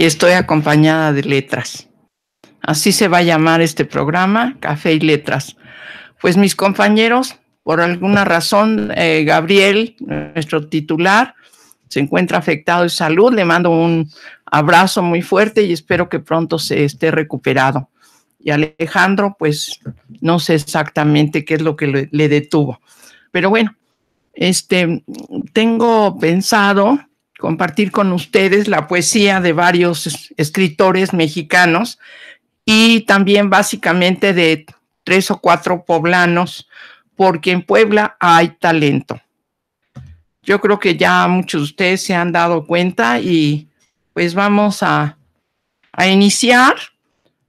y estoy acompañada de letras. Así se va a llamar este programa, Café y Letras. Pues mis compañeros, por alguna razón, eh, Gabriel, nuestro titular, se encuentra afectado de salud. Le mando un abrazo muy fuerte y espero que pronto se esté recuperado. Y Alejandro, pues no sé exactamente qué es lo que le, le detuvo. Pero bueno, este, tengo pensado compartir con ustedes la poesía de varios escritores mexicanos y también básicamente de tres o cuatro poblanos, porque en Puebla hay talento. Yo creo que ya muchos de ustedes se han dado cuenta y pues vamos a, iniciar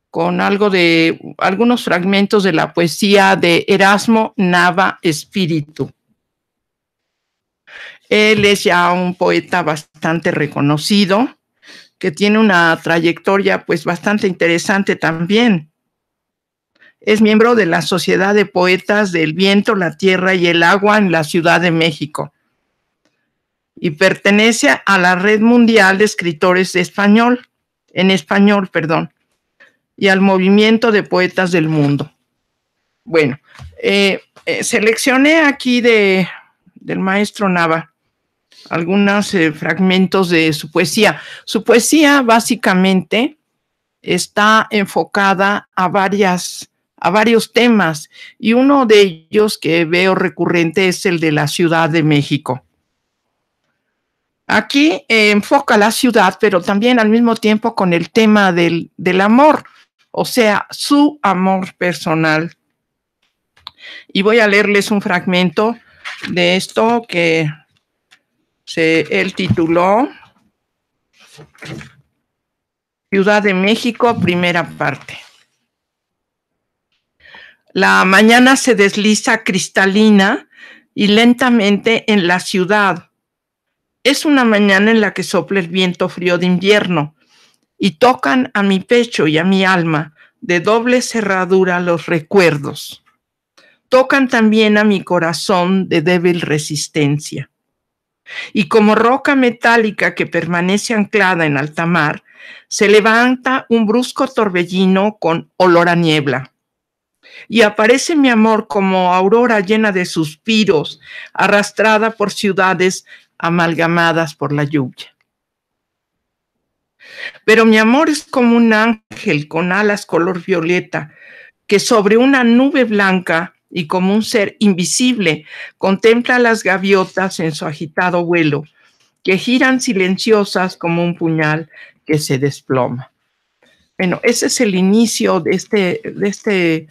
con algo de algunos fragmentos de la poesía de Erasmo Nava Espíritu. Él es ya un poeta bastante reconocido, que tiene una trayectoria pues bastante interesante también. Es miembro de la Sociedad de Poetas del Viento, la Tierra y el Agua en la Ciudad de México y pertenece a la Red Mundial de Escritores de Español, en español, perdón, y al Movimiento de Poetas del Mundo. Bueno, eh, eh, seleccioné aquí de, del maestro Nava algunos eh, fragmentos de su poesía. Su poesía básicamente está enfocada a varias a varios temas y uno de ellos que veo recurrente es el de la Ciudad de México. Aquí eh, enfoca la ciudad, pero también al mismo tiempo con el tema del amor, o sea, su amor personal. Y voy a leerles un fragmento de esto que se, él tituló Ciudad de México, primera parte. La mañana se desliza cristalina y lentamente en la ciudad. Es una mañana en la que sopla el viento frío de invierno y tocan a mi pecho y a mi alma de doble cerradura los recuerdos. Tocan también a mi corazón de débil resistencia y como roca metálica que permanece anclada en alta mar, se levanta un brusco torbellino con olor a niebla. Y aparece mi amor como aurora llena de suspiros, arrastrada por ciudades amalgamadas por la lluvia. Pero mi amor es como un ángel con alas color violeta que sobre una nube blanca y como un ser invisible contempla las gaviotas en su agitado vuelo, que giran silenciosas como un puñal que se desploma. Bueno, ese es el inicio de este, de este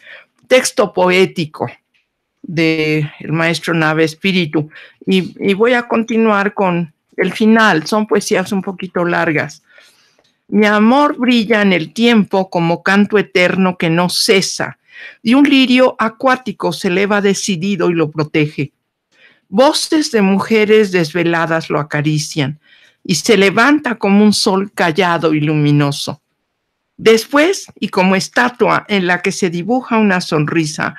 texto poético del el maestro Nave Espíritu. y voy a continuar con el final, son poesías un poquito largas. Mi amor brilla en el tiempo como canto eterno que no cesa y un lirio acuático se eleva decidido y lo protege. Voces de mujeres desveladas lo acarician y se levanta como un sol callado y luminoso. Después, y como estatua en la que se dibuja una sonrisa,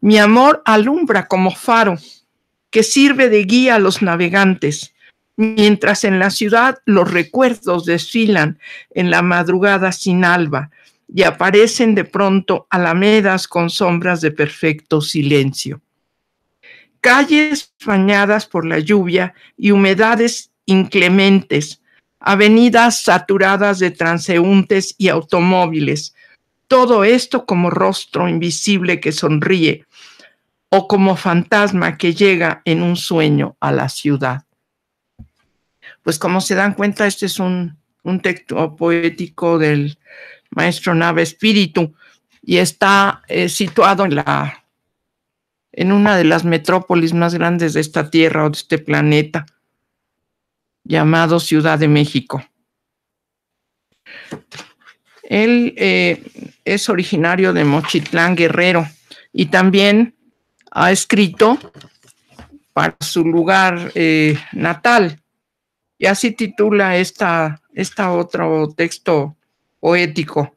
mi amor alumbra como faro que sirve de guía a los navegantes, mientras en la ciudad los recuerdos desfilan en la madrugada sin alba y aparecen de pronto alamedas con sombras de perfecto silencio. Calles bañadas por la lluvia y humedades inclementes, avenidas saturadas de transeúntes y automóviles, todo esto como rostro invisible que sonríe o como fantasma que llega en un sueño a la ciudad. Pues como se dan cuenta, este es un, un texto poético del Maestro Nave Espíritu, y está eh, situado en la en una de las metrópolis más grandes de esta tierra o de este planeta, llamado Ciudad de México. Él eh, es originario de Mochitlán Guerrero y también ha escrito para su lugar eh, natal. Y así titula esta, esta otro texto poético.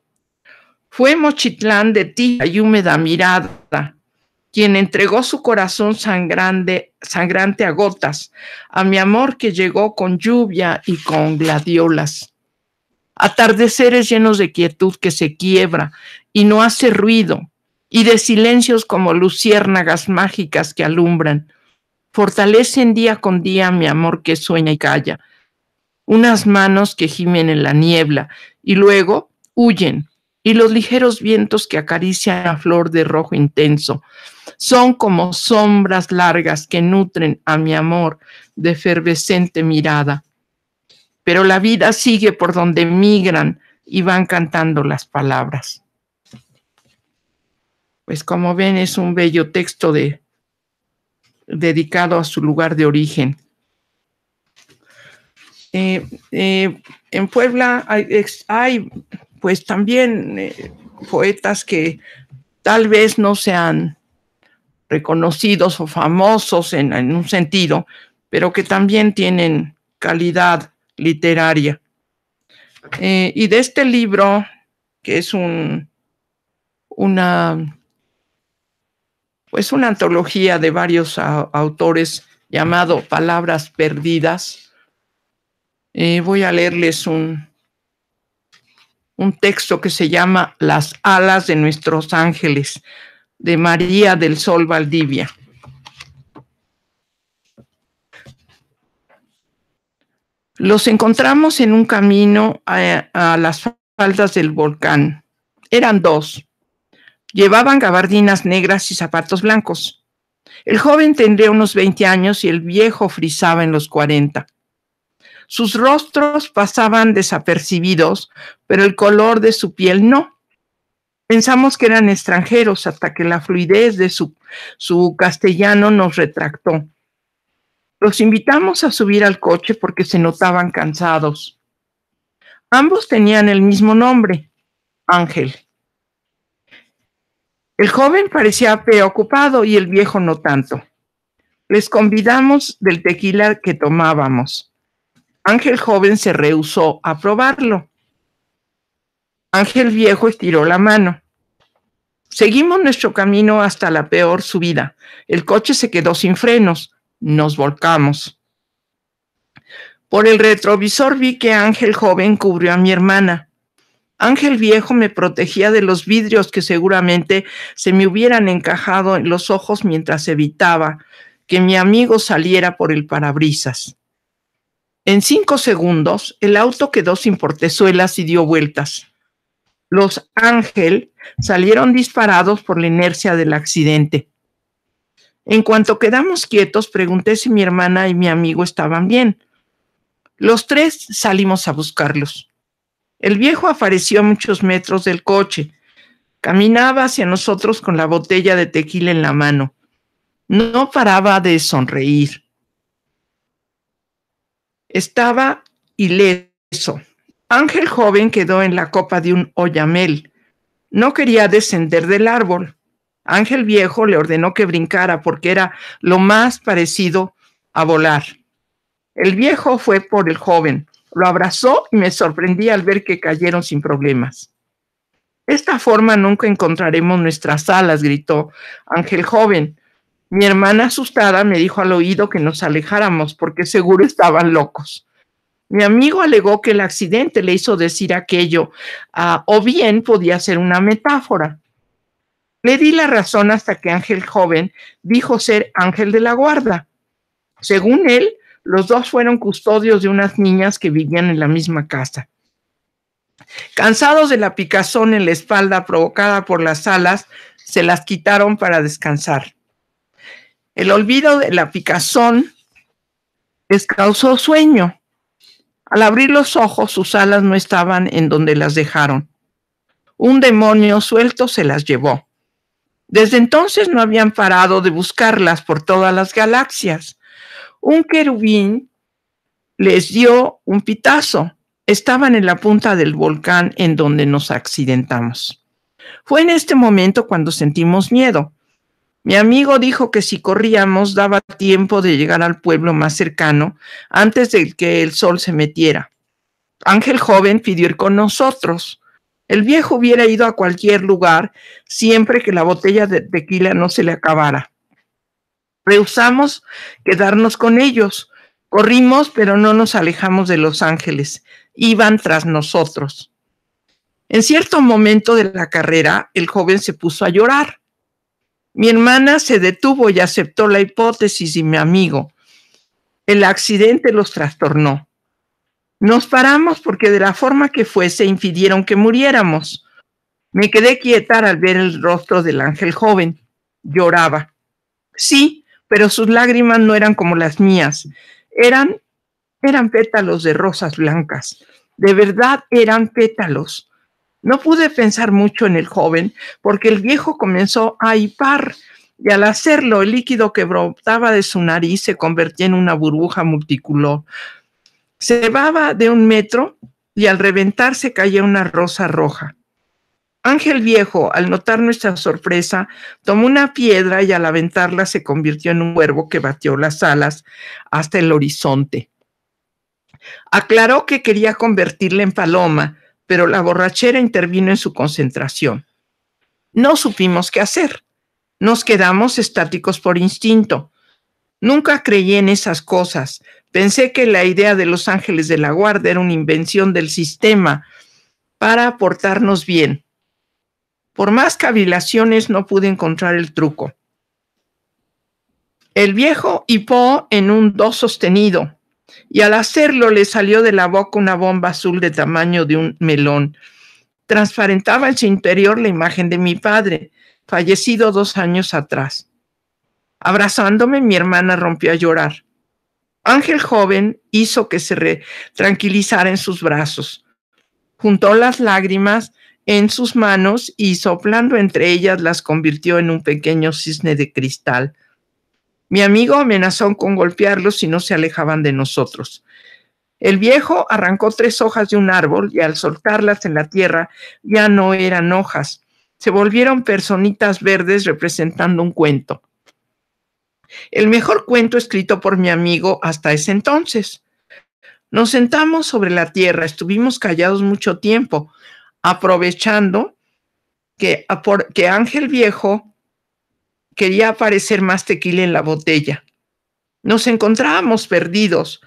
Fue Mochitlán de ti y húmeda mirada quien entregó su corazón sangrante, sangrante a gotas, a mi amor que llegó con lluvia y con gladiolas. Atardeceres llenos de quietud que se quiebra y no hace ruido, y de silencios como luciérnagas mágicas que alumbran. Fortalecen día con día mi amor que sueña y calla. Unas manos que gimen en la niebla y luego huyen, y los ligeros vientos que acarician a flor de rojo intenso son como sombras largas que nutren a mi amor de efervescente mirada. Pero la vida sigue por donde migran y van cantando las palabras. Pues como ven es un bello texto de, dedicado a su lugar de origen. Eh, eh, en Puebla hay, pues también eh, poetas que tal vez no sean reconocidos o famosos en, un sentido, pero que también tienen calidad literaria. Eh, y de este libro, que es un, una, pues una antología de varios autores llamado Palabras Perdidas, eh, voy a leerles un, un texto que se llama Las alas de nuestros ángeles, de María del Sol Valdivia. Los encontramos en un camino a, las faldas del volcán. Eran dos. Llevaban gabardinas negras y zapatos blancos. El joven tendría unos 20 años y el viejo frisaba en los 40. Sus rostros pasaban desapercibidos, pero el color de su piel no. Pensamos que eran extranjeros hasta que la fluidez de su, castellano nos retractó. Los invitamos a subir al coche porque se notaban cansados. Ambos tenían el mismo nombre, Ángel. El joven parecía preocupado y el viejo no tanto. Les convidamos del tequila que tomábamos. Ángel joven se rehusó a probarlo. Ángel viejo estiró la mano. Seguimos nuestro camino hasta la peor subida. El coche se quedó sin frenos. Nos volcamos. Por el retrovisor vi que Ángel joven cubrió a mi hermana. Ángel viejo me protegía de los vidrios que seguramente se me hubieran encajado en los ojos mientras evitaba que mi amigo saliera por el parabrisas. En cinco segundos, el auto quedó sin portezuelas y dio vueltas. Los Ángel salieron disparados por la inercia del accidente. En cuanto quedamos quietos, pregunté si mi hermana y mi amigo estaban bien. Los tres salimos a buscarlos. El viejo apareció a muchos metros del coche. Caminaba hacia nosotros con la botella de tequila en la mano. No paraba de sonreír. Estaba ileso. Ángel joven quedó en la copa de un oyamel. No quería descender del árbol. Ángel viejo le ordenó que brincara porque era lo más parecido a volar. El viejo fue por el joven, lo abrazó y me sorprendí al ver que cayeron sin problemas. Esta forma nunca encontraremos nuestras alas, gritó Ángel joven. Mi hermana asustada me dijo al oído que nos alejáramos porque seguro estaban locos. Mi amigo alegó que el accidente le hizo decir aquello, ah, o bien podía ser una metáfora. Le di la razón hasta que Ángel Joven dijo ser Ángel de la Guarda. Según él, los dos fueron custodios de unas niñas que vivían en la misma casa. Cansados de la picazón en la espalda provocada por las alas, se las quitaron para descansar. El olvido de la picazón les causó sueño. Al abrir los ojos, sus alas no estaban en donde las dejaron. Un demonio suelto se las llevó. Desde entonces no habían parado de buscarlas por todas las galaxias. Un querubín les dio un pitazo. Estaban en la punta del volcán en donde nos accidentamos. Fue en este momento cuando sentimos miedo. Mi amigo dijo que si corríamos daba tiempo de llegar al pueblo más cercano antes de que el sol se metiera. Ángel joven pidió ir con nosotros. El viejo hubiera ido a cualquier lugar siempre que la botella de tequila no se le acabara. Rehusamos quedarnos con ellos. Corrimos, pero no nos alejamos de los ángeles. Iban tras nosotros. En cierto momento de la carrera, el joven se puso a llorar. Mi hermana se detuvo y aceptó la hipótesis y mi amigo. El accidente los trastornó. Nos paramos porque de la forma que fuese impidieron que muriéramos. Me quedé quieta al ver el rostro del ángel joven. Lloraba. Sí, pero sus lágrimas no eran como las mías. Eran, eran pétalos de rosas blancas. De verdad eran pétalos. No pude pensar mucho en el joven porque el viejo comenzó a hipar y al hacerlo el líquido que brotaba de su nariz se convirtió en una burbuja multicolor. Se elevaba de un metro y al reventarse caía una rosa roja. Ángel Viejo, al notar nuestra sorpresa, tomó una piedra y al aventarla se convirtió en un huervo que batió las alas hasta el horizonte. Aclaró que quería convertirla en paloma, pero la borrachera intervino en su concentración. No supimos qué hacer. Nos quedamos estáticos por instinto. Nunca creí en esas cosas. Pensé que la idea de los ángeles de la guarda era una invención del sistema para portarnos bien. Por más cavilaciones no pude encontrar el truco. El viejo hipó en un do sostenido, y al hacerlo le salió de la boca una bomba azul de tamaño de un melón. Transparentaba en su interior la imagen de mi padre, fallecido dos años atrás. Abrazándome, mi hermana rompió a llorar. Ángel joven hizo que se tranquilizara en sus brazos. Juntó las lágrimas en sus manos y soplando entre ellas las convirtió en un pequeño cisne de cristal. Mi amigo amenazó con golpearlos si no se alejaban de nosotros. El viejo arrancó tres hojas de un árbol y al soltarlas en la tierra ya no eran hojas, se volvieron personitas verdes representando un cuento. El mejor cuento escrito por mi amigo hasta ese entonces. Nos sentamos sobre la tierra, estuvimos callados mucho tiempo, aprovechando que, que Ángel Viejo quería aparecer más tequila en la botella. Nos encontrábamos perdidos.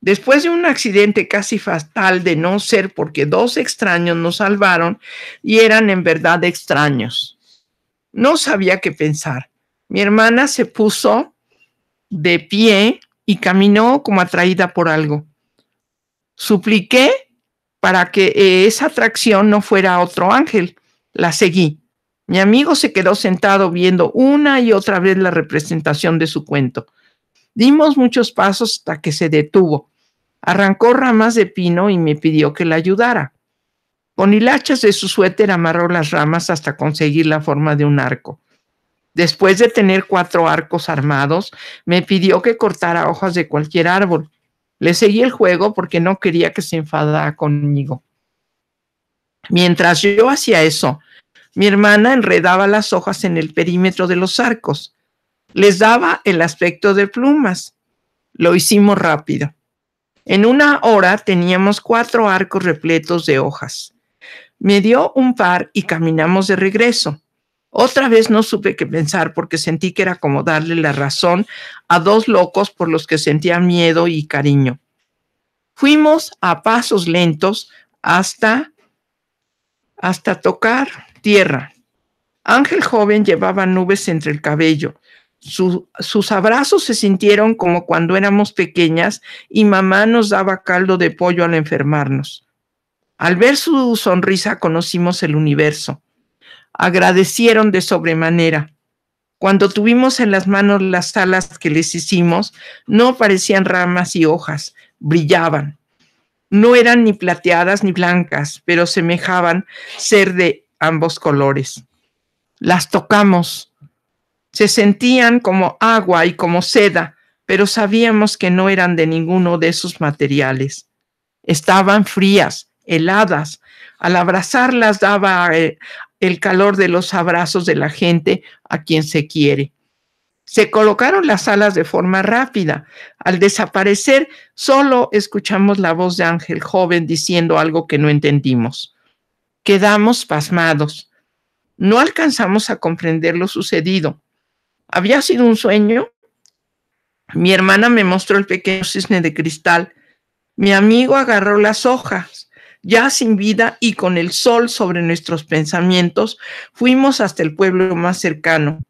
Después de un accidente casi fatal de no ser porque dos extraños nos salvaron y eran en verdad extraños. No sabía qué pensar. Mi hermana se puso de pie y caminó como atraída por algo. Supliqué para que eh, esa atracción no fuera otro ángel. La seguí. Mi amigo se quedó sentado viendo una y otra vez la representación de su cuento. Dimos muchos pasos hasta que se detuvo. Arrancó ramas de pino y me pidió que la ayudara. Con hilachas de su suéter amarró las ramas hasta conseguir la forma de un arco. Después de tener cuatro arcos armados, me pidió que cortara hojas de cualquier árbol. Le seguí el juego porque no quería que se enfadara conmigo. Mientras yo hacía eso, mi hermana enredaba las hojas en el perímetro de los arcos. Les daba el aspecto de plumas. Lo hicimos rápido. En una hora teníamos cuatro arcos repletos de hojas. Me dio un par y caminamos de regreso. Otra vez no supe qué pensar porque sentí que era como darle la razón a dos locos por los que sentía miedo y cariño. Fuimos a pasos lentos hasta hasta tocar Tierra. Ángel joven llevaba nubes entre el cabello. sus abrazos se sintieron como cuando éramos pequeñas y mamá nos daba caldo de pollo al enfermarnos. Al ver su sonrisa conocimos el universo. Agradecieron de sobremanera. Cuando tuvimos en las manos las alas que les hicimos, no parecían ramas y hojas, brillaban. No eran ni plateadas ni blancas, pero semejaban ser de ambos colores. Las tocamos. Se sentían como agua y como seda, pero sabíamos que no eran de ninguno de esos materiales. Estaban frías, heladas. Al abrazarlas daba eh, el calor de los abrazos de la gente a quien se quiere. Se colocaron las alas de forma rápida. Al desaparecer, solo escuchamos la voz de Ángel joven diciendo algo que no entendimos. Quedamos pasmados. No alcanzamos a comprender lo sucedido. ¿Había sido un sueño? Mi hermana me mostró el pequeño cisne de cristal. Mi amigo agarró las hojas. Ya sin vida y con el sol sobre nuestros pensamientos, fuimos hasta el pueblo más cercano.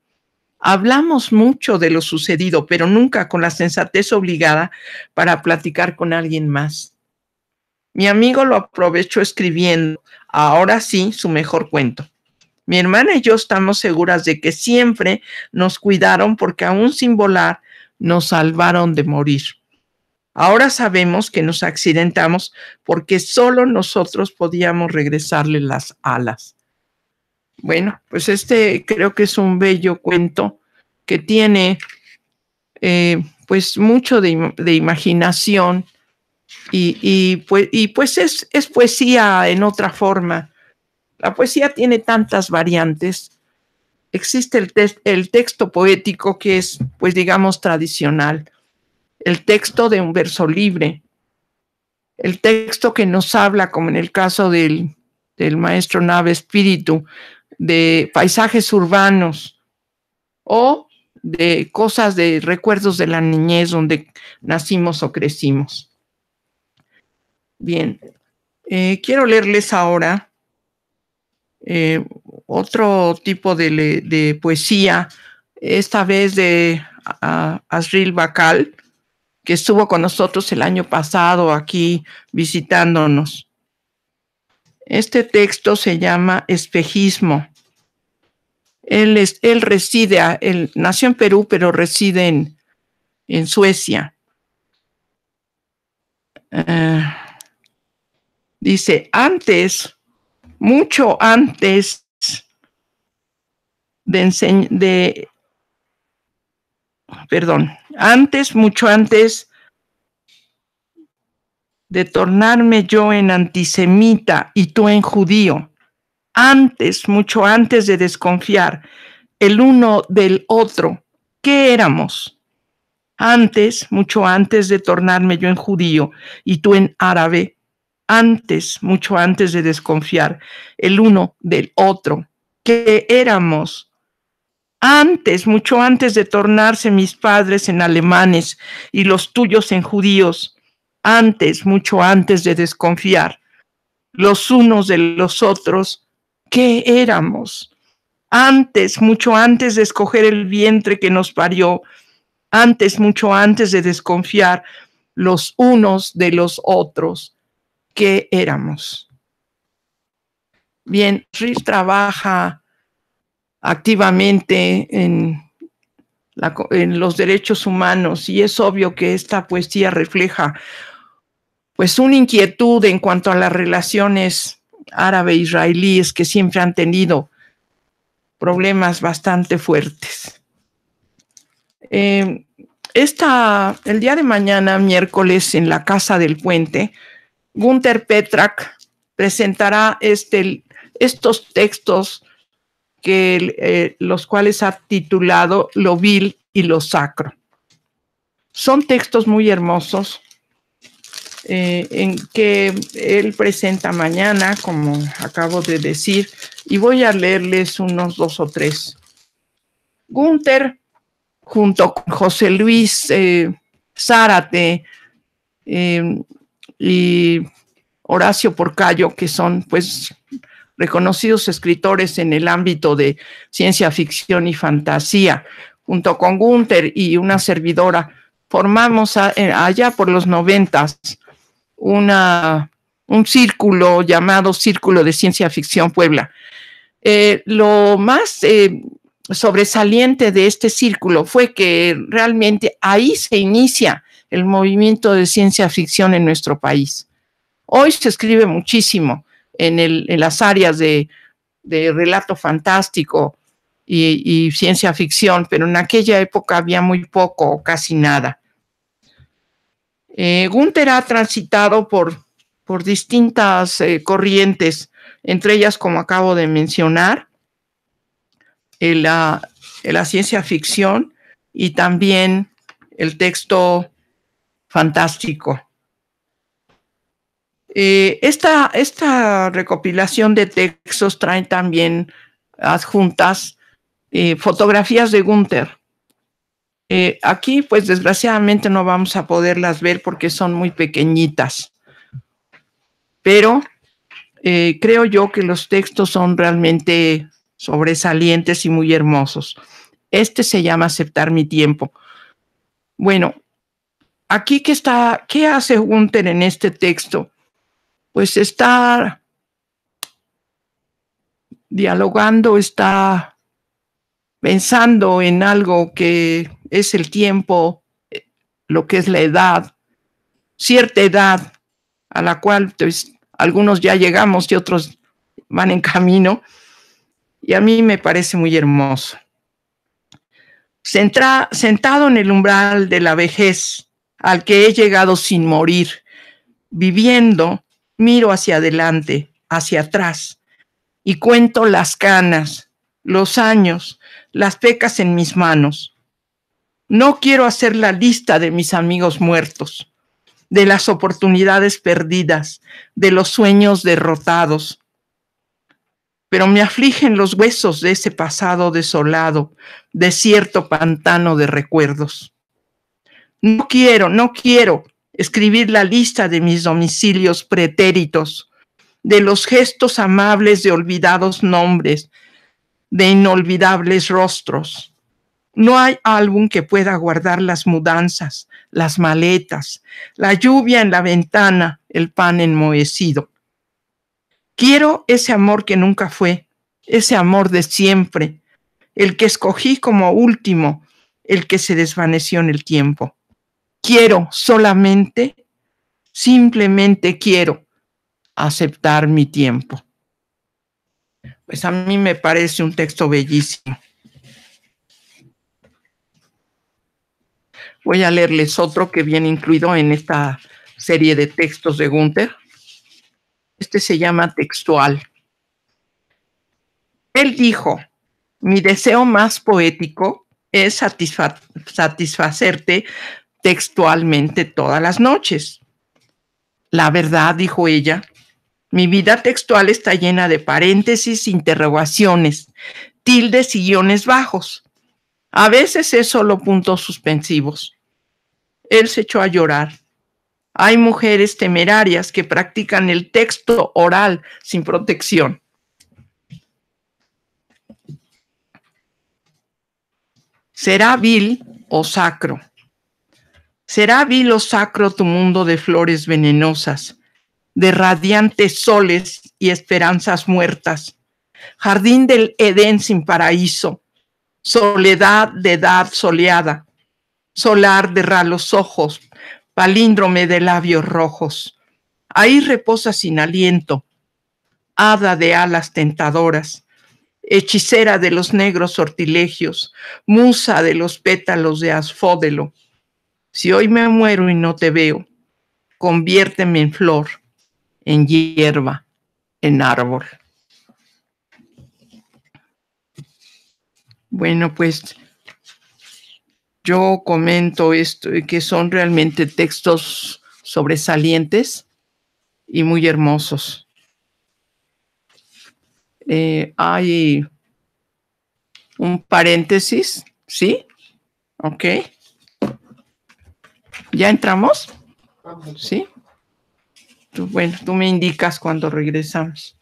Hablamos mucho de lo sucedido, pero nunca con la sensatez obligada para platicar con alguien más. Mi amigo lo aprovechó escribiendo, ahora sí, su mejor cuento. Mi hermana y yo estamos seguras de que siempre nos cuidaron porque aún sin volar nos salvaron de morir. Ahora sabemos que nos accidentamos porque solo nosotros podíamos regresarle las alas. Bueno, pues este creo que es un bello cuento que tiene eh, pues mucho de imaginación y, pues, pues es, poesía en otra forma. La poesía tiene tantas variantes. Existe el, el, texto poético que es, pues digamos, tradicional, el texto de un verso libre, el texto que nos habla, como en el caso del maestro Nave Espíritu, de paisajes urbanos o de cosas de recuerdos de la niñez donde nacimos o crecimos. Bien, eh, quiero leerles ahora eh, otro tipo de, poesía, esta vez de Asril Bacal, que estuvo con nosotros el año pasado aquí visitándonos. Este texto se llama Espejismo. Él, es, él reside, él nació en Perú, pero reside en, Suecia. Eh, Dice, antes, mucho antes de, de, perdón, antes, mucho antes de tornarme yo en antisemita y tú en judío, antes, mucho antes de desconfiar el uno del otro, ¿qué éramos? Antes, mucho antes de tornarme yo en judío y tú en árabe, antes, mucho antes de desconfiar el uno del otro, que éramos antes, mucho antes de tornarse mis padres en alemanes y los tuyos en judíos, antes, mucho antes de desconfiar los unos de los otros, ¿qué éramos? Antes, mucho antes de escoger el vientre que nos parió, antes, mucho antes de desconfiar los unos de los otros, qué éramos. Bien, RIR trabaja activamente en, los derechos humanos y es obvio que esta poesía refleja pues una inquietud en cuanto a las relaciones árabe-israelíes que siempre han tenido problemas bastante fuertes. Eh, esta, el día de mañana, miércoles, en la Casa del Puente, Gunther Petrak presentará este, estos textos que, eh, los cuales ha titulado Lo vil y lo sacro. Son textos muy hermosos eh, en que él presenta mañana, como acabo de decir, y voy a leerles unos dos o tres. Gunther, junto con José Luis eh, Zárate, eh, y Horacio Porcayo, que son pues reconocidos escritores en el ámbito de ciencia ficción y fantasía, junto con Gunther y una servidora, formamos eh, allá por los noventas una, un círculo llamado Círculo de Ciencia Ficción Puebla. Eh, lo más eh, sobresaliente de este círculo fue que realmente ahí se inicia el movimiento de ciencia ficción en nuestro país. Hoy se escribe muchísimo en, las áreas de, relato fantástico y, ciencia ficción, pero en aquella época había muy poco o casi nada. Eh, Gunther ha transitado por, distintas eh, corrientes, entre ellas, como acabo de mencionar, ah, la ciencia ficción y también el texto fantástico. Eh, esta, recopilación de textos trae también adjuntas eh, fotografías de Gunther. Eh, aquí, pues desgraciadamente no vamos a poderlas ver porque son muy pequeñitas, pero creo yo que los textos son realmente sobresalientes y muy hermosos. Este se llama Aceptar mi tiempo. Bueno, aquí que está, ¿qué hace Gunther en este texto? Pues está dialogando, está pensando en algo que es el tiempo, lo que es la edad, cierta edad a la cual pues, algunos ya llegamos y otros van en camino. Y a mí me parece muy hermoso. sentado en el umbral de la vejez, al que he llegado sin morir. Viviendo, miro hacia adelante, hacia atrás, y cuento las canas, los años, las pecas en mis manos. No quiero hacer la lista de mis amigos muertos, de las oportunidades perdidas, de los sueños derrotados. Pero me afligen los huesos de ese pasado desolado, desierto pantano de recuerdos. No quiero, no quiero escribir la lista de mis domicilios pretéritos, de los gestos amables de olvidados nombres, de inolvidables rostros. No hay álbum que pueda guardar las mudanzas, las maletas, la lluvia en la ventana, el pan enmohecido. Quiero ese amor que nunca fue, ese amor de siempre, el que escogí como último, el que se desvaneció en el tiempo quiero solamente, simplemente quiero aceptar mi tiempo. Pues a mí me parece un texto bellísimo. Voy a leerles otro que viene incluido en esta serie de textos de Gunther. Este se llama textual. Él dijo, mi deseo más poético es satisfacerte textualmente todas las noches. La verdad, dijo ella, mi vida textual está llena de paréntesis, interrogaciones, tildes y guiones bajos. A veces es solo puntos suspensivos. Él se echó a llorar. Hay mujeres temerarias que practican el texto oral sin protección. ¿Será vil o sacro? Será vilo sacro tu mundo de flores venenosas, de radiantes soles y esperanzas muertas, jardín del Edén sin paraíso, soledad de edad soleada, solar de ralos ojos, palíndrome de labios rojos. Ahí reposa sin aliento, hada de alas tentadoras, hechicera de los negros sortilegios, musa de los pétalos de asfódelo, si hoy me muero y no te veo, conviérteme en flor, en hierba, en árbol. Bueno, pues yo comento esto, que son realmente textos sobresalientes y muy hermosos. Eh, hay un paréntesis, ¿sí? Ok. ¿Ya entramos? Ah, ¿Sí? bueno, tú me indicas cuando regresamos.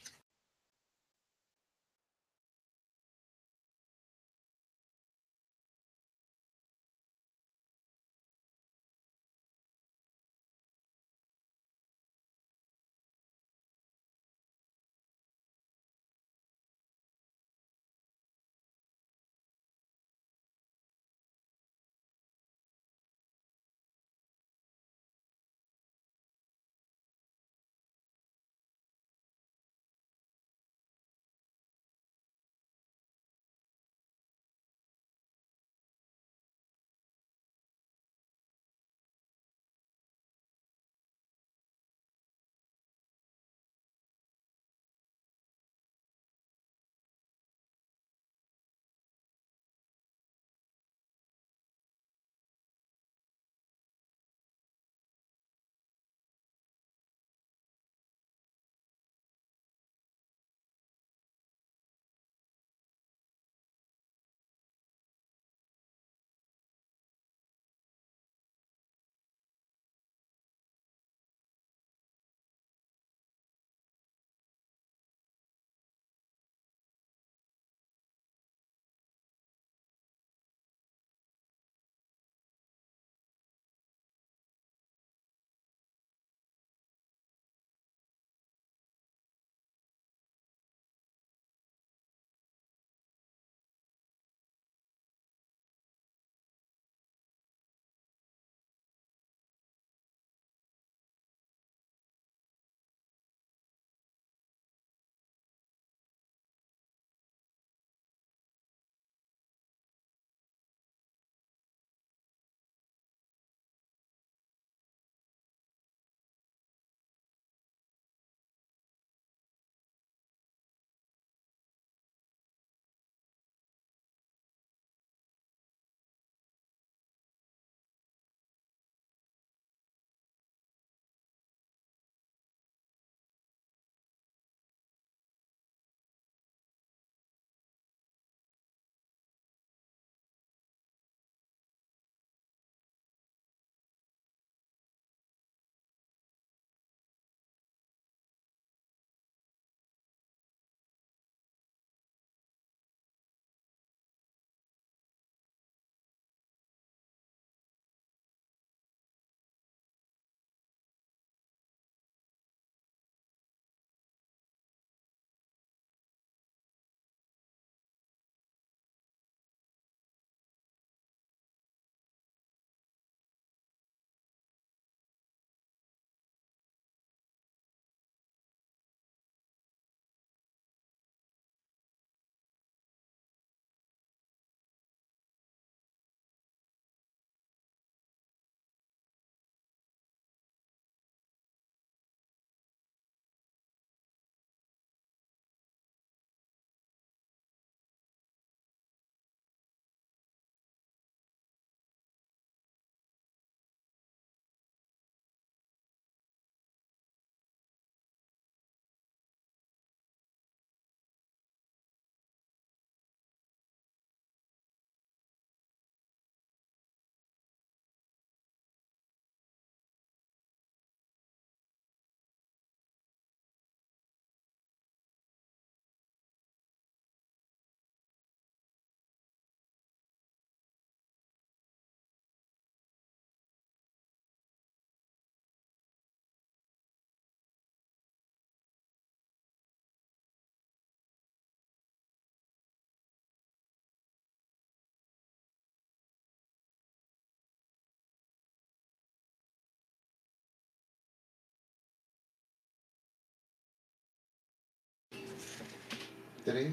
3,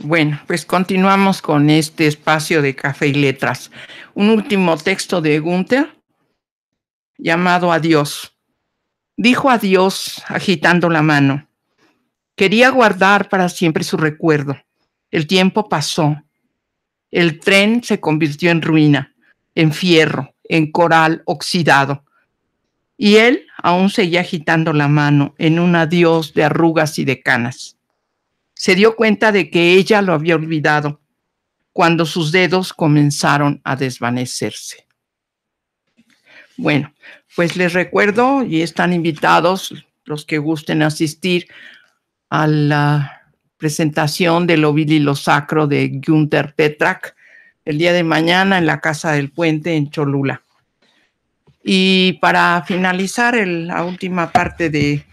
Bueno, pues continuamos con este espacio de café y letras. Un último texto de Gunther llamado Adiós. Dijo adiós agitando la mano. Quería guardar para siempre su recuerdo. El tiempo pasó. El tren se convirtió en ruina, en fierro, en coral oxidado. Y él aún seguía agitando la mano en un adiós de arrugas y de canas. Se dio cuenta de que ella lo había olvidado cuando sus dedos comenzaron a desvanecerse. Bueno, pues les recuerdo y están invitados los que gusten asistir a la presentación de Lo vil y lo Sacro de Günther Petrak el día de mañana en la Casa del Puente en Cholula. Y para finalizar la última parte de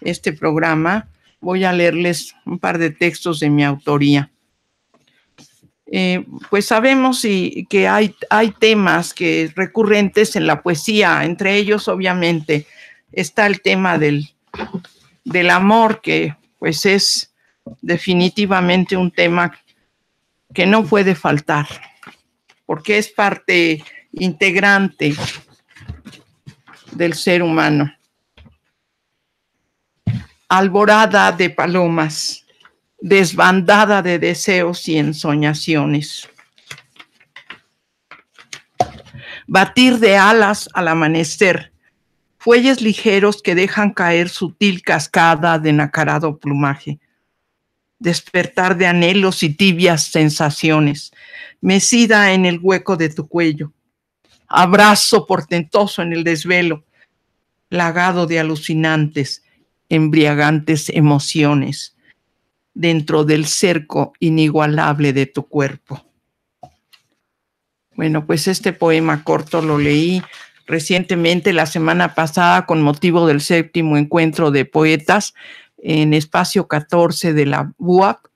este programa, voy a leerles un par de textos de mi autoría. Eh, pues sabemos que hay, hay temas que, recurrentes en la poesía, entre ellos obviamente está el tema del, del amor, que pues es definitivamente un tema que no puede faltar, porque es parte integrante del ser humano. Alborada de palomas, desbandada de deseos y ensoñaciones. Batir de alas al amanecer, fuelles ligeros que dejan caer sutil cascada de nacarado plumaje. Despertar de anhelos y tibias sensaciones, mecida en el hueco de tu cuello abrazo portentoso en el desvelo, plagado de alucinantes, embriagantes emociones dentro del cerco inigualable de tu cuerpo. Bueno, pues este poema corto lo leí recientemente la semana pasada con motivo del séptimo encuentro de poetas en espacio 14 de la UAP,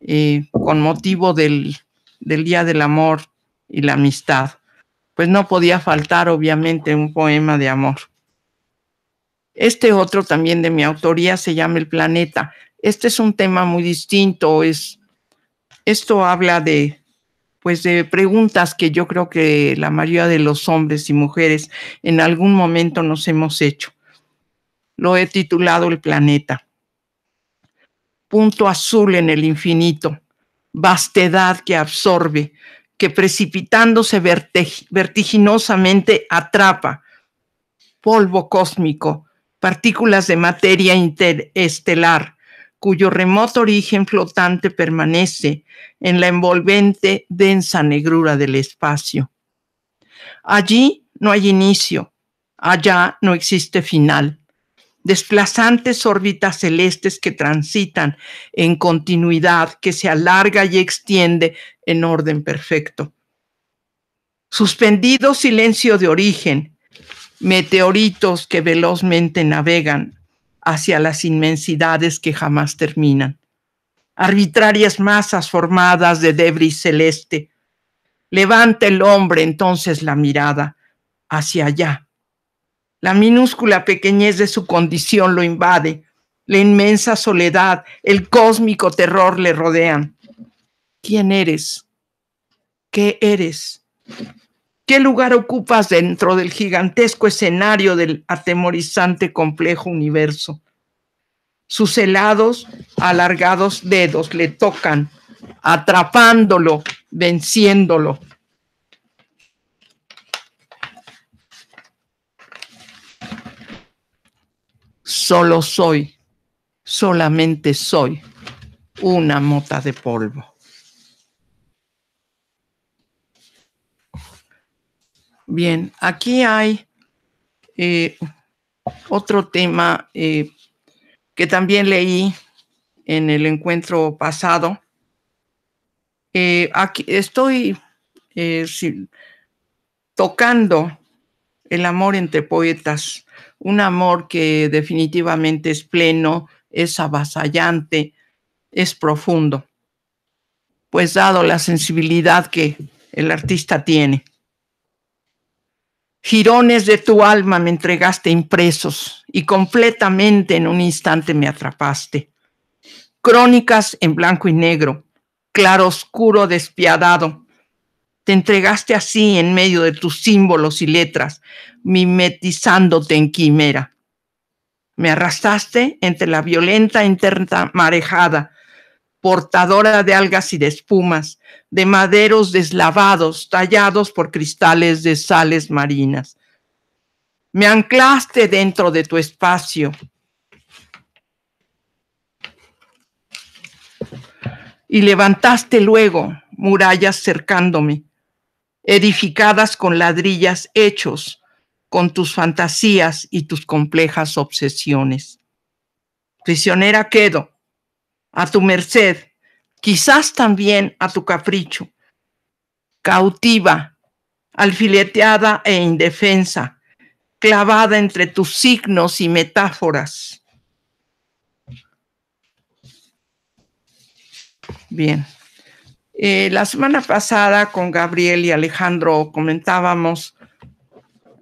eh, con motivo del Día del Amor y la Amistad pues no podía faltar obviamente un poema de amor. Este otro también de mi autoría se llama El planeta. Este es un tema muy distinto, es esto habla de pues de preguntas que yo creo que la mayoría de los hombres y mujeres en algún momento nos hemos hecho. Lo he titulado El planeta. Punto azul en el infinito, vastedad que absorbe, que precipitándose vertiginosamente atrapa polvo cósmico, partículas de materia interestelar, cuyo remoto origen flotante permanece en la envolvente densa negrura del espacio. Allí no hay inicio, allá no existe final. Desplazantes órbitas celestes que transitan en continuidad, que se alarga y extiende en orden perfecto. Suspendido silencio de origen, meteoritos que velozmente navegan hacia las inmensidades que jamás terminan. Arbitrarias masas formadas de debris celeste. Levanta el hombre entonces la mirada hacia allá. La minúscula pequeñez de su condición lo invade, la inmensa soledad, el cósmico terror le rodean quién eres, qué eres, qué lugar ocupas dentro del gigantesco escenario del atemorizante complejo universo. Sus helados, alargados dedos le tocan, atrapándolo, venciéndolo. Solo soy, solamente soy una mota de polvo. Bien, aquí hay eh, otro tema eh, que también leí en el encuentro pasado. Eh, aquí estoy tocando el amor entre poetas, un amor que definitivamente es pleno, es avasallante, es profundo, pues dado la sensibilidad que el artista tiene. Girones de tu alma me entregaste impresos y completamente en un instante me atrapaste. Crónicas en blanco y negro, claroscuro despiadado. Te entregaste así en medio de tus símbolos y letras, mimetizándote en quimera. Me arrastraste entre la violenta interna marejada, portadora de algas y de espumas, de maderos deslavados, tallados por cristales de sales marinas. Me anclaste dentro de tu espacio. Y levantaste luego murallas cercándome, edificadas con ladrillas hechos, con tus fantasías y tus complejas obsesiones. Prisionera quedo, a tu merced, quizás también a tu capricho, cautiva, alfileteada e indefensa, clavada entre tus signos y metáforas. Bien. Eh, la semana pasada con Gabriel y Alejandro comentábamos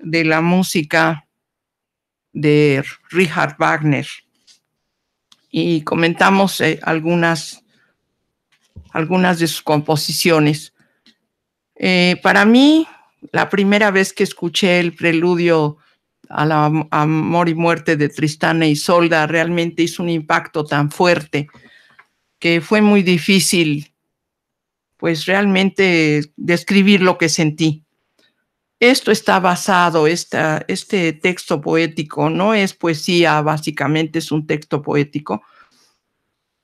de la música de Richard Wagner y comentamos eh, algunas, algunas de sus composiciones. Eh, para mí, la primera vez que escuché el preludio a la amor y muerte de Tristana y Solda realmente hizo un impacto tan fuerte que fue muy difícil, pues realmente describir lo que sentí. Esto está basado, esta, este texto poético no es poesía, básicamente es un texto poético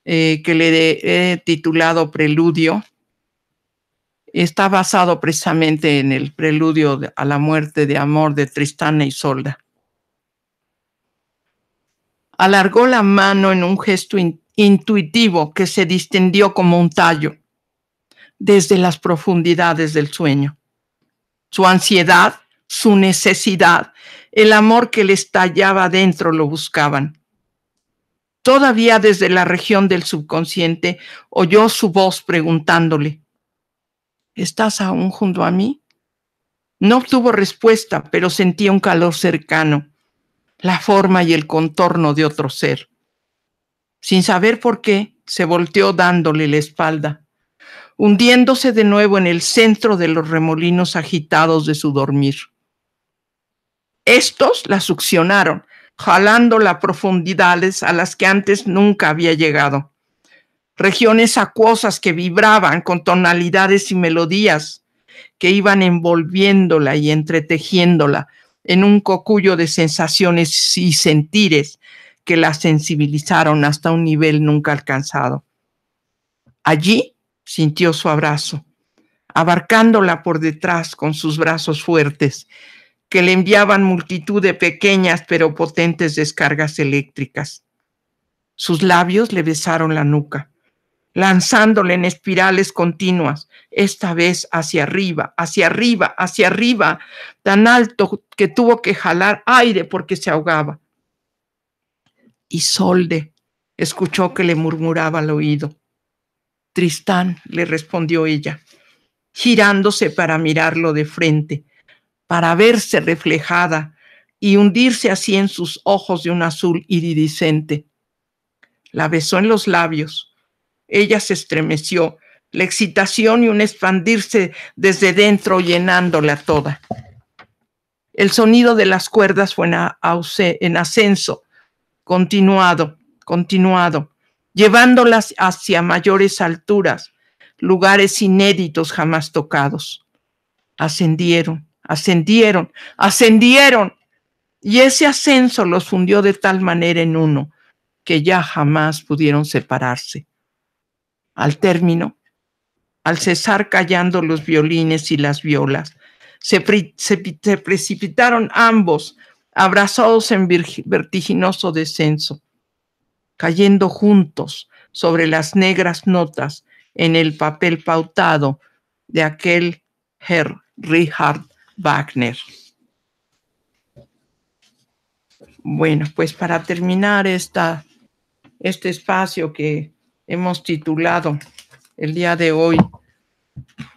eh, que le he titulado Preludio. Está basado precisamente en el preludio a la muerte de amor de Tristana y Solda. Alargó la mano en un gesto intuitivo que se distendió como un tallo desde las profundidades del sueño su ansiedad, su necesidad, el amor que le estallaba dentro lo buscaban. Todavía desde la región del subconsciente oyó su voz preguntándole, ¿estás aún junto a mí? No obtuvo respuesta, pero sentía un calor cercano, la forma y el contorno de otro ser. Sin saber por qué, se volteó dándole la espalda hundiéndose de nuevo en el centro de los remolinos agitados de su dormir. Estos la succionaron, jalándola a profundidades a las que antes nunca había llegado, regiones acuosas que vibraban con tonalidades y melodías que iban envolviéndola y entretejiéndola en un cocuyo de sensaciones y sentires que la sensibilizaron hasta un nivel nunca alcanzado. Allí sintió su abrazo, abarcándola por detrás con sus brazos fuertes, que le enviaban multitud de pequeñas pero potentes descargas eléctricas. Sus labios le besaron la nuca, lanzándole en espirales continuas, esta vez hacia arriba, hacia arriba, hacia arriba, tan alto que tuvo que jalar aire porque se ahogaba. Y Solde escuchó que le murmuraba al oído, Tristán, le respondió ella, girándose para mirarlo de frente, para verse reflejada y hundirse así en sus ojos de un azul iridiscente. La besó en los labios. Ella se estremeció, la excitación y un expandirse desde dentro llenándola toda. El sonido de las cuerdas fue en, en ascenso, continuado, continuado llevándolas hacia mayores alturas, lugares inéditos jamás tocados. Ascendieron, ascendieron, ascendieron. Y ese ascenso los fundió de tal manera en uno que ya jamás pudieron separarse. Al término, al cesar callando los violines y las violas, se, se precipitaron ambos, abrazados en vertiginoso descenso, cayendo juntos sobre las negras notas en el papel pautado de aquel Herr Richard Wagner. Bueno, pues para terminar este espacio que hemos titulado el día de hoy,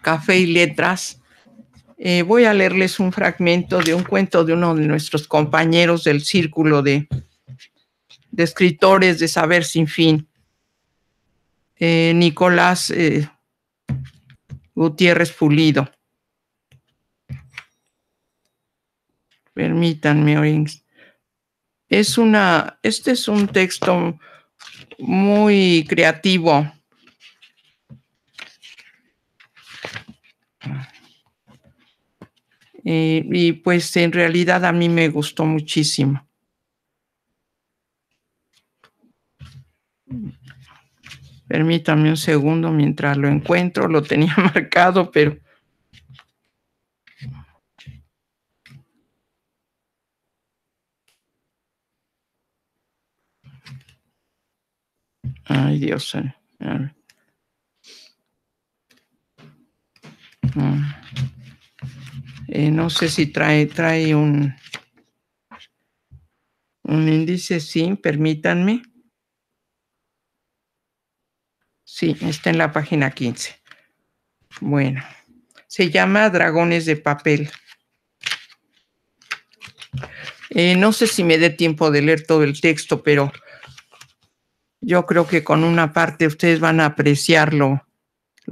Café y Letras, eh, voy a leerles un fragmento de un cuento de uno de nuestros compañeros del Círculo de de escritores de saber sin fin. Eh, Nicolás eh, Gutiérrez Pulido. Permítanme, Es una, este es un texto muy creativo. Eh, y pues en realidad a mí me gustó muchísimo. Permítanme un segundo mientras lo encuentro, lo tenía marcado, pero... Ay, Dios. Eh, mm. eh, no sé si trae, trae un, un índice, sí, permítanme. Sí, está en la página 15. Bueno, se llama Dragones de Papel. Eh, no sé si me dé tiempo de leer todo el texto, pero yo creo que con una parte ustedes van a apreciar lo,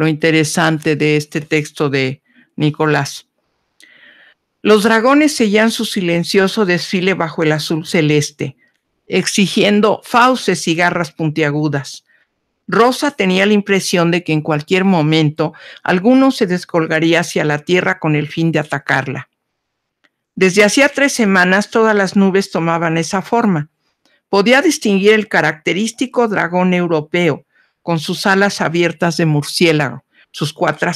interesante de este texto de Nicolás. Los dragones sellan su silencioso desfile bajo el azul celeste, exigiendo fauces y garras puntiagudas Rosa tenía la impresión de que en cualquier momento alguno se descolgaría hacia la tierra con el fin de atacarla. Desde hacía tres semanas todas las nubes tomaban esa forma. Podía distinguir el característico dragón europeo, con sus alas abiertas de murciélago, sus cuatro,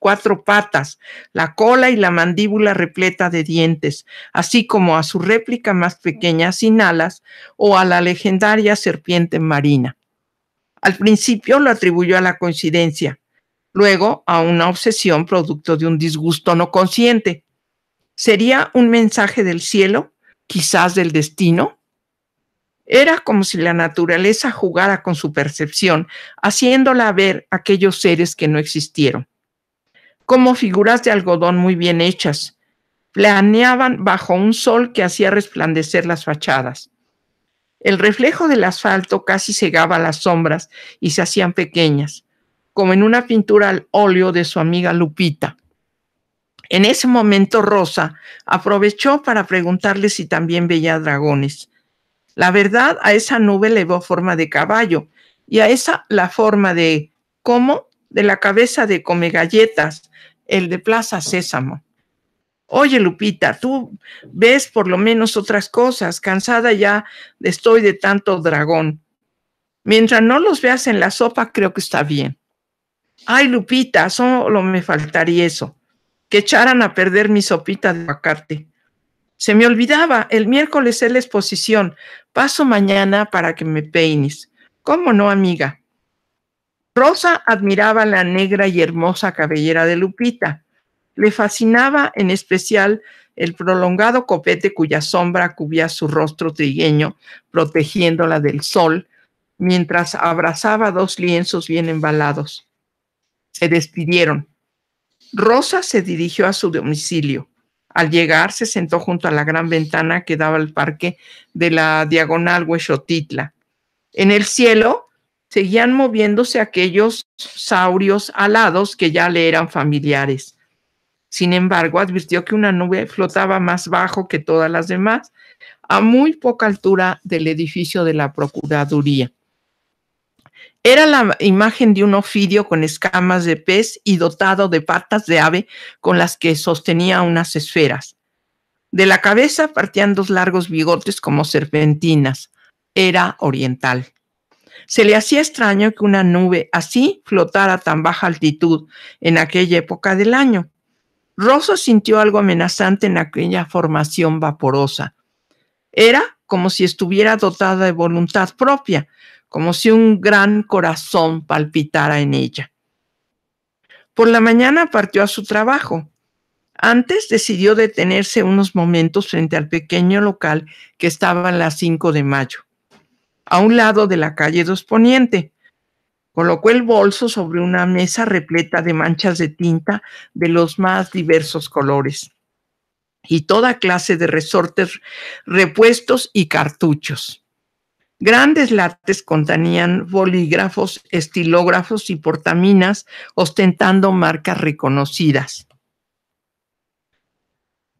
cuatro patas, la cola y la mandíbula repleta de dientes, así como a su réplica más pequeña sin alas o a la legendaria serpiente marina. Al principio lo atribuyó a la coincidencia, luego a una obsesión producto de un disgusto no consciente. ¿Sería un mensaje del cielo, quizás del destino? Era como si la naturaleza jugara con su percepción, haciéndola ver aquellos seres que no existieron. Como figuras de algodón muy bien hechas, planeaban bajo un sol que hacía resplandecer las fachadas. El reflejo del asfalto casi cegaba las sombras y se hacían pequeñas, como en una pintura al óleo de su amiga Lupita. En ese momento Rosa aprovechó para preguntarle si también veía dragones. La verdad, a esa nube le dio forma de caballo y a esa la forma de, ¿cómo? De la cabeza de come galletas, el de Plaza Sésamo. Oye, Lupita, tú ves por lo menos otras cosas, cansada ya estoy de tanto dragón. Mientras no los veas en la sopa, creo que está bien. Ay, Lupita, solo me faltaría eso, que echaran a perder mi sopita de aguacate. Se me olvidaba, el miércoles es la exposición, paso mañana para que me peines. ¿Cómo no, amiga? Rosa admiraba la negra y hermosa cabellera de Lupita le fascinaba en especial el prolongado copete cuya sombra cubría su rostro trigueño, protegiéndola del sol, mientras abrazaba dos lienzos bien embalados. Se despidieron. Rosa se dirigió a su domicilio. Al llegar, se sentó junto a la gran ventana que daba al parque de la diagonal Hueshotitla. En el cielo seguían moviéndose aquellos saurios alados que ya le eran familiares. Sin embargo, advirtió que una nube flotaba más bajo que todas las demás, a muy poca altura del edificio de la Procuraduría. Era la imagen de un ofidio con escamas de pez y dotado de patas de ave con las que sostenía unas esferas. De la cabeza partían dos largos bigotes como serpentinas. Era oriental. Se le hacía extraño que una nube así flotara a tan baja altitud en aquella época del año. Rosso sintió algo amenazante en aquella formación vaporosa. Era como si estuviera dotada de voluntad propia, como si un gran corazón palpitara en ella. Por la mañana partió a su trabajo. Antes decidió detenerse unos momentos frente al pequeño local que estaba en las 5 de mayo, a un lado de la calle 2 Poniente, Colocó el bolso sobre una mesa repleta de manchas de tinta de los más diversos colores y toda clase de resortes, repuestos y cartuchos. Grandes lates contenían bolígrafos, estilógrafos y portaminas ostentando marcas reconocidas.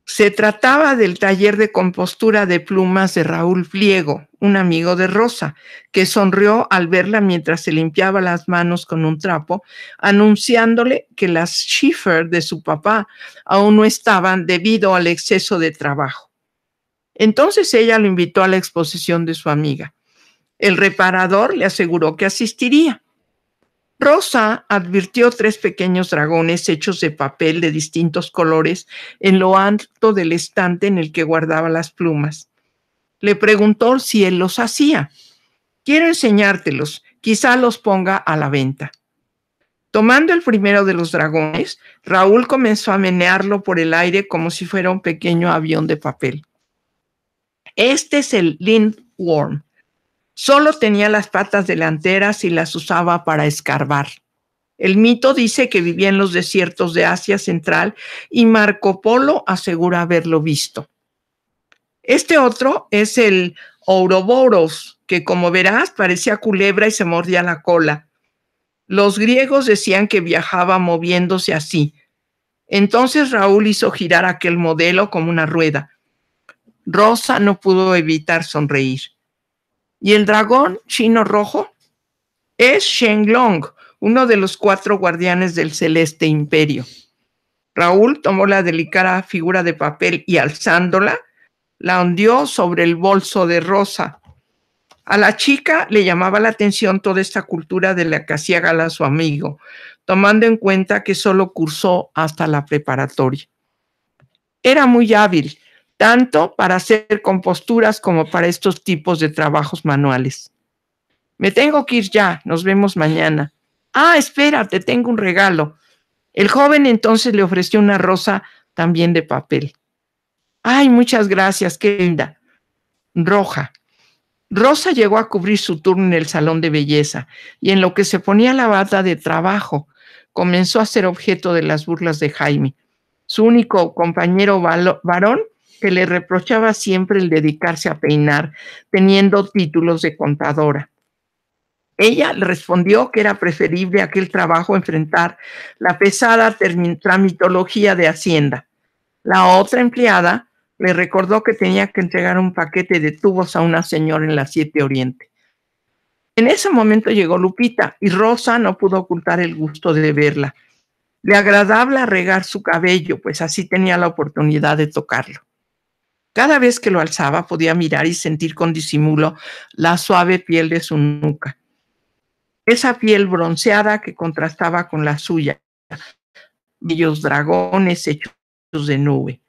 Se trataba del taller de compostura de plumas de Raúl Pliego, un amigo de Rosa, que sonrió al verla mientras se limpiaba las manos con un trapo, anunciándole que las Schiffer de su papá aún no estaban debido al exceso de trabajo. Entonces ella lo invitó a la exposición de su amiga. El reparador le aseguró que asistiría. Rosa advirtió tres pequeños dragones hechos de papel de distintos colores en lo alto del estante en el que guardaba las plumas le preguntó si él los hacía. Quiero enseñártelos, quizá los ponga a la venta. Tomando el primero de los dragones, Raúl comenzó a menearlo por el aire como si fuera un pequeño avión de papel. Este es el Lindworm. Solo tenía las patas delanteras y las usaba para escarbar. El mito dice que vivía en los desiertos de Asia Central y Marco Polo asegura haberlo visto. Este otro es el Ouroboros, que como verás parecía culebra y se mordía la cola. Los griegos decían que viajaba moviéndose así. Entonces Raúl hizo girar aquel modelo como una rueda. Rosa no pudo evitar sonreír. ¿Y el dragón chino rojo? Es Shenglong, uno de los cuatro guardianes del celeste imperio. Raúl tomó la delicada figura de papel y alzándola, la hundió sobre el bolso de Rosa. A la chica le llamaba la atención toda esta cultura de la que hacía gala su amigo, tomando en cuenta que solo cursó hasta la preparatoria. Era muy hábil, tanto para hacer composturas como para estos tipos de trabajos manuales. Me tengo que ir ya, nos vemos mañana. Ah, espérate, tengo un regalo. El joven entonces le ofreció una rosa también de papel. Ay, muchas gracias, qué linda. Roja. Rosa llegó a cubrir su turno en el salón de belleza y en lo que se ponía la bata de trabajo, comenzó a ser objeto de las burlas de Jaime, su único compañero varón que le reprochaba siempre el dedicarse a peinar, teniendo títulos de contadora. Ella respondió que era preferible aquel trabajo enfrentar la pesada tramitología de Hacienda. La otra empleada le recordó que tenía que entregar un paquete de tubos a una señora en la Siete Oriente. En ese momento llegó Lupita y Rosa no pudo ocultar el gusto de verla. Le agradaba regar su cabello, pues así tenía la oportunidad de tocarlo. Cada vez que lo alzaba podía mirar y sentir con disimulo la suave piel de su nuca. Esa piel bronceada que contrastaba con la suya, bellos dragones hechos de nube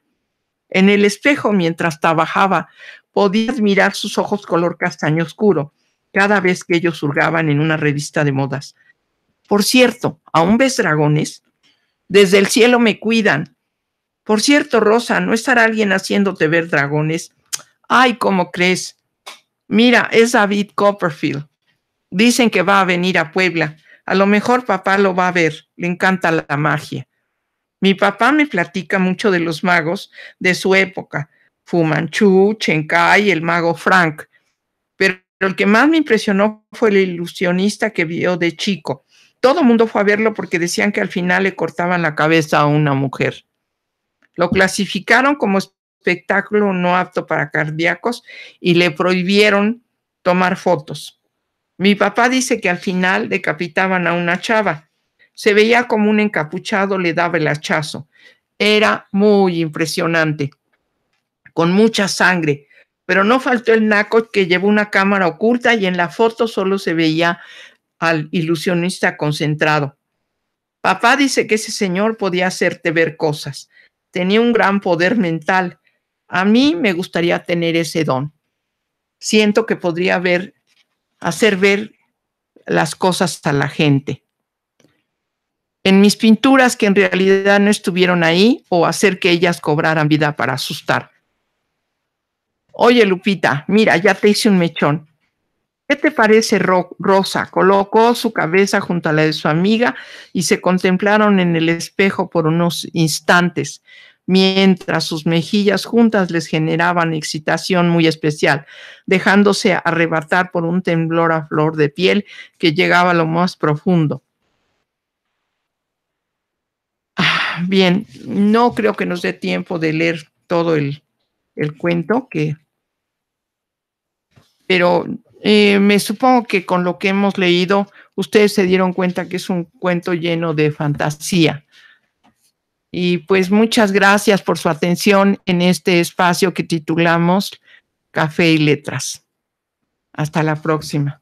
en el espejo mientras trabajaba. Podías mirar sus ojos color castaño oscuro cada vez que ellos hurgaban en una revista de modas. Por cierto, ¿aún ves dragones? Desde el cielo me cuidan. Por cierto, Rosa, ¿no estará alguien haciéndote ver dragones? Ay, ¿cómo crees? Mira, es David Copperfield. Dicen que va a venir a Puebla. A lo mejor papá lo va a ver. Le encanta la magia. Mi papá me platica mucho de los magos de su época, Manchu, Chen y el mago Frank, pero el que más me impresionó fue el ilusionista que vio de chico. Todo el mundo fue a verlo porque decían que al final le cortaban la cabeza a una mujer. Lo clasificaron como espectáculo no apto para cardíacos y le prohibieron tomar fotos. Mi papá dice que al final decapitaban a una chava se veía como un encapuchado le daba el hachazo. Era muy impresionante, con mucha sangre. Pero no faltó el naco que llevó una cámara oculta y en la foto solo se veía al ilusionista concentrado. Papá dice que ese señor podía hacerte ver cosas. Tenía un gran poder mental. A mí me gustaría tener ese don. Siento que podría ver, hacer ver las cosas a la gente en mis pinturas que en realidad no estuvieron ahí o hacer que ellas cobraran vida para asustar. Oye, Lupita, mira, ya te hice un mechón. ¿Qué te parece, Rosa? Colocó su cabeza junto a la de su amiga y se contemplaron en el espejo por unos instantes, mientras sus mejillas juntas les generaban excitación muy especial, dejándose arrebatar por un temblor a flor de piel que llegaba a lo más profundo Bien, no creo que nos dé tiempo de leer todo el, el cuento, que, pero eh, me supongo que con lo que hemos leído, ustedes se dieron cuenta que es un cuento lleno de fantasía. Y pues muchas gracias por su atención en este espacio que titulamos Café y Letras. Hasta la próxima.